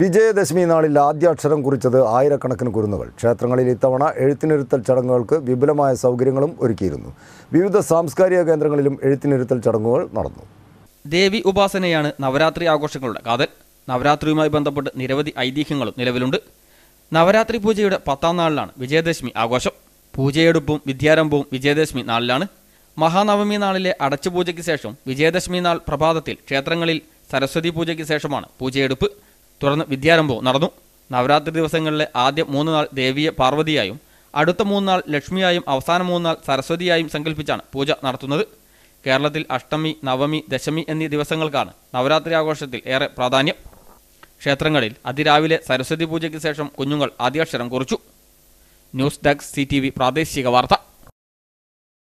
വിജയദശമി നാളിൽ ആദ്യാക്ഷരം കുറിച്ചത് ആയിരക്കണക്കിന് കുരുന്നുകൾ ക്ഷേത്രങ്ങളിൽ ഇത്തവണ എഴുത്തിനിരുത്തൽ ചടങ്ങുകൾക്ക് വിപുലമായ സൗകര്യങ്ങളും ഒരുക്കിയിരുന്നു വിവിധ സാംസ്കാരിക കേന്ദ്രങ്ങളിലും എഴുത്തിനിരുത്തൽ ചടങ്ങുകൾ നടന്നു ദേവി ഉപാസനയാണ് നവരാത്രി ആഘോഷങ്ങളുടെ കാതൽ നവരാത്രിയുമായി ബന്ധപ്പെട്ട് നിരവധി ഐതിഹ്യങ്ങളും നിലവിലുണ്ട് നവരാത്രി പൂജയുടെ പത്താം നാളിലാണ് വിജയദശമി ആഘോഷം പൂജയെടുപ്പും വിദ്യാരംഭവും വിജയദശമി നാളിലാണ് മഹാനവമി നാളിലെ അടച്ചുപൂജയ്ക്ക് ശേഷം വിജയദശമി നാൾ പ്രഭാതത്തിൽ ക്ഷേത്രങ്ങളിൽ സരസ്വതി പൂജയ്ക്ക് ശേഷമാണ് പൂജയെടുപ്പ് തുടർന്ന് വിദ്യാരംഭവും നടന്നു നവരാത്രി ദിവസങ്ങളിലെ ആദ്യ മൂന്ന് നാൾ ദേവിയെ പാർവതിയായും അടുത്ത മൂന്നാൾ ലക്ഷ്മിയായും അവസാന മൂന്നാൾ സരസ്വതിയായും സങ്കല്പിച്ചാണ് പൂജ നടത്തുന്നത് കേരളത്തിൽ അഷ്ടമി നവമി ദശമി എന്നീ ദിവസങ്ങൾക്കാണ് നവരാത്രി ആഘോഷത്തിൽ ഏറെ പ്രാധാന്യം ക്ഷേത്രങ്ങളിൽ അതിരാവിലെ സരസ്വതി പൂജയ്ക്ക് ശേഷം കുഞ്ഞുങ്ങൾ ആദ്യാക്ഷരം കുറിച്ചു ന്യൂസ് ഡെസ്ക് സി പ്രാദേശിക വാർത്ത